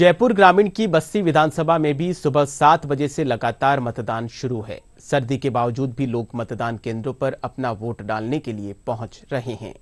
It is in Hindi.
जयपुर ग्रामीण की बस्सी विधानसभा में भी सुबह सात बजे से लगातार मतदान शुरू है सर्दी के बावजूद भी लोग मतदान केंद्रों पर अपना वोट डालने के लिए पहुंच रहे हैं